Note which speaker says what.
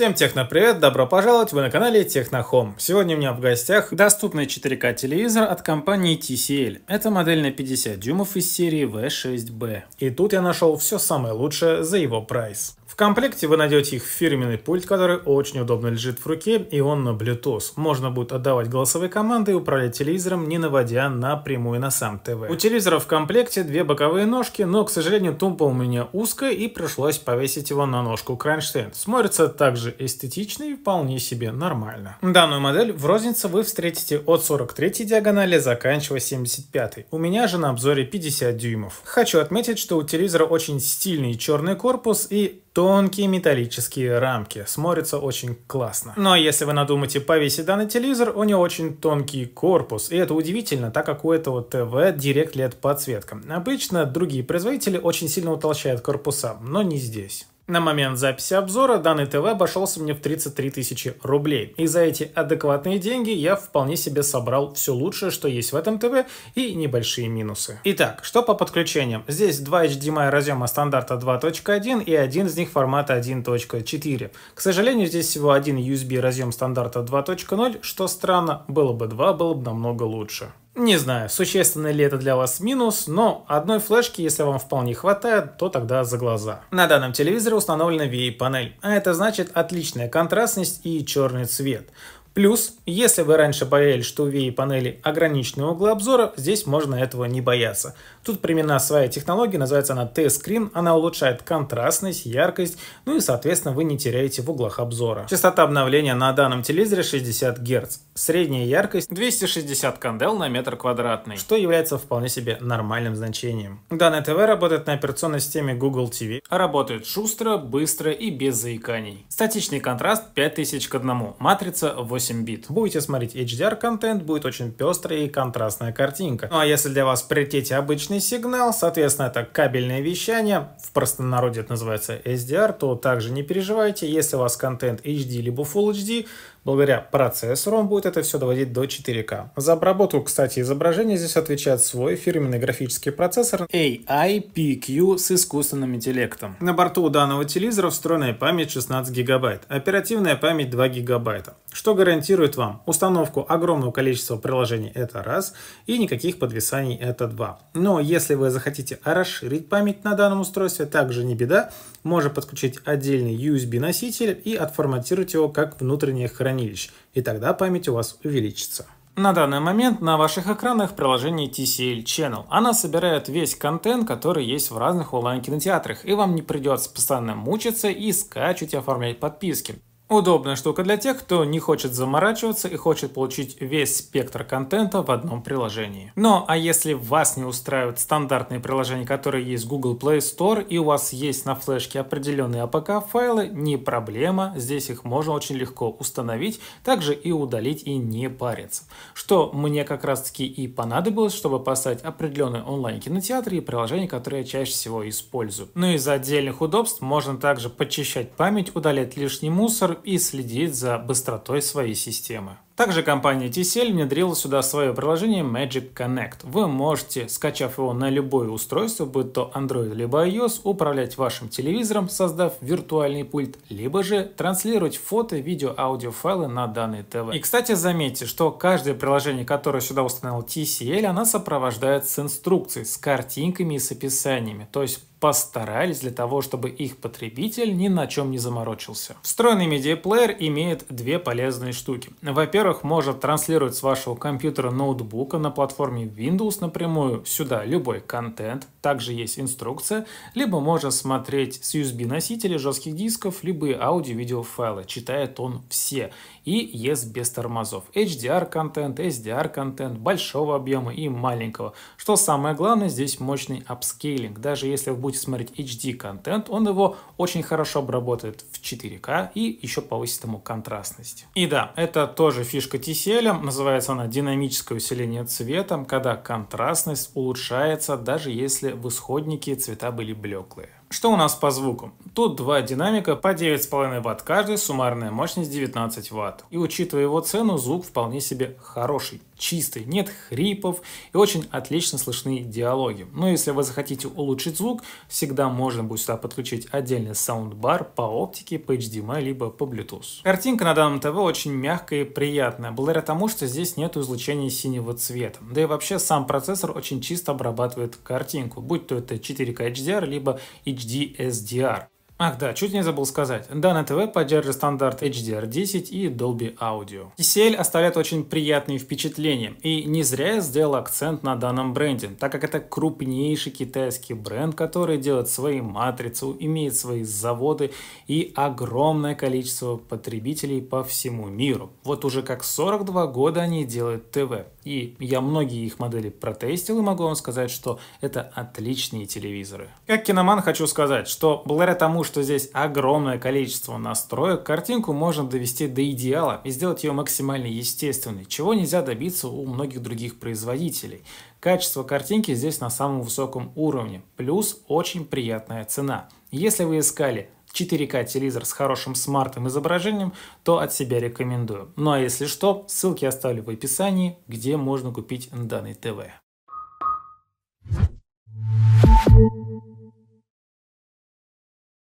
Speaker 1: Всем техно привет! добро пожаловать, вы на канале Технохом. Сегодня у меня в гостях доступный 4К телевизор от компании TCL. Это модель на 50 дюймов из серии V6B. И тут я нашел все самое лучшее за его прайс. В комплекте вы найдете их фирменный пульт, который очень удобно лежит в руке, и он на Bluetooth. Можно будет отдавать голосовые команды и управлять телевизором, не наводя напрямую на сам ТВ. У телевизора в комплекте две боковые ножки, но, к сожалению, тумба у меня узкая и пришлось повесить его на ножку кронштейн. Смотрится также эстетично и вполне себе нормально. Данную модель в рознице вы встретите от 43 диагонали, заканчивая 75. У меня же на обзоре 50 дюймов. Хочу отметить, что у телевизора очень стильный черный корпус и тонкие металлические рамки. Смотрится очень классно. Но если вы надумаете повесить данный телевизор, у него очень тонкий корпус. И это удивительно, так как у этого ТВ директ лет подсветка. Обычно другие производители очень сильно утолщают корпуса, но не здесь. На момент записи обзора данный ТВ обошелся мне в 33 тысячи рублей. И за эти адекватные деньги я вполне себе собрал все лучшее, что есть в этом ТВ, и небольшие минусы. Итак, что по подключениям? Здесь два HDMI эм разъема стандарта 2.1 и один из них формата 1.4. К сожалению, здесь всего один USB разъем стандарта 2.0, что странно, было бы два, было бы намного лучше. Не знаю, существенно ли это для вас минус, но одной флешки, если вам вполне хватает, то тогда за глаза. На данном телевизоре установлена VA-панель, а это значит отличная контрастность и черный цвет. Плюс, если вы раньше боялись, что у VI-панели ограниченные углы обзора, здесь можно этого не бояться. Тут примена своя технология, называется она T-Screen, она улучшает контрастность, яркость, ну и, соответственно, вы не теряете в углах обзора. Частота обновления на данном телевизоре 60 Гц, средняя яркость 260 кандел на метр квадратный, что является вполне себе нормальным значением. Данное ТВ работает на операционной системе Google TV, работает шустро, быстро и без заиканий. Статичный контраст 5000 к 1, матрица 8 8 бит. Будете смотреть HDR-контент, будет очень пестрая и контрастная картинка. Ну а если для вас приоритете обычный сигнал, соответственно, это кабельное вещание, в простонародье это называется SDR, то также не переживайте, если у вас контент HD либо Full HD, благодаря процессору он будет это все доводить до 4К. За обработку, кстати, изображения здесь отвечает свой фирменный графический процессор AI PQ с искусственным интеллектом. На борту у данного телевизора встроенная память 16 ГБ, оперативная память 2 ГБ, что говорит гарантирует вам установку огромного количества приложений, это раз, и никаких подвисаний, это два. Но если вы захотите расширить память на данном устройстве, также не беда, можно подключить отдельный USB-носитель и отформатировать его как внутреннее хранилище, и тогда память у вас увеличится. На данный момент на ваших экранах приложение TCL Channel. Она собирает весь контент, который есть в разных онлайн-кинотеатрах, и вам не придется постоянно мучиться и скачивать и оформлять подписки. Удобная штука для тех, кто не хочет заморачиваться и хочет получить весь спектр контента в одном приложении. Но а если вас не устраивают стандартные приложения, которые есть в Google Play Store, и у вас есть на флешке определенные APK файлы, не проблема, здесь их можно очень легко установить, также и удалить и не париться. Что мне как раз таки и понадобилось, чтобы поставить определенные онлайн-кинотеатры и приложения, которые я чаще всего использую. Ну и за отдельных удобств можно также подчищать память, удалять лишний мусор и следить за быстротой своей системы. Также компания TCL внедрила сюда свое приложение Magic Connect. Вы можете, скачав его на любое устройство, будь то Android либо iOS, управлять вашим телевизором, создав виртуальный пульт, либо же транслировать фото, видео, аудиофайлы на данный ТВ. И, кстати, заметьте, что каждое приложение, которое сюда установил TCL, она сопровождается с инструкцией, с картинками и с описаниями. То есть постарались для того, чтобы их потребитель ни на чем не заморочился. Встроенный медиаплеер имеет две полезные штуки. Во-первых, может транслировать с вашего компьютера ноутбука на платформе Windows напрямую сюда любой контент, также есть инструкция, либо можно смотреть с USB-носителей жестких дисков, либо аудио-видео файлы. Читает он все и ест без тормозов. HDR-контент, SDR-контент большого объема и маленького. Что самое главное, здесь мощный апскейлинг. Даже если вы будете смотреть HD-контент, он его очень хорошо обработает в 4К и еще повысит ему контрастность. И да, это тоже фишка TCL, называется она динамическое усиление цветом, когда контрастность улучшается, даже если в исходнике цвета были блеклые. Что у нас по звуку? Тут два динамика по 9,5 Вт каждый, суммарная мощность 19 Вт. И учитывая его цену, звук вполне себе хороший чистый, нет хрипов и очень отлично слышны диалоги. Но ну, если вы захотите улучшить звук, всегда можно будет сюда подключить отдельный саундбар по оптике, по HDMI, либо по Bluetooth. Картинка на данном ТВ очень мягкая и приятная, благодаря тому, что здесь нет излучения синего цвета. Да и вообще сам процессор очень чисто обрабатывает картинку, будь то это 4K HDR, либо HD SDR. Ах да, чуть не забыл сказать. Дана ТВ поддерживает стандарт HDR10 и Dolby Audio. TCL оставляет очень приятные впечатления. И не зря я сделал акцент на данном бренде, так как это крупнейший китайский бренд, который делает свои матрицы, имеет свои заводы и огромное количество потребителей по всему миру. Вот уже как 42 года они делают ТВ. И я многие их модели протестил и могу вам сказать, что это отличные телевизоры. Как киноман хочу сказать, что благодаря тому, что здесь огромное количество настроек, картинку можно довести до идеала и сделать ее максимально естественной, чего нельзя добиться у многих других производителей. Качество картинки здесь на самом высоком уровне, плюс очень приятная цена. Если вы искали 4К телевизор с хорошим смартным изображением, то от себя рекомендую. Ну а если что, ссылки оставлю в описании, где можно купить данный ТВ.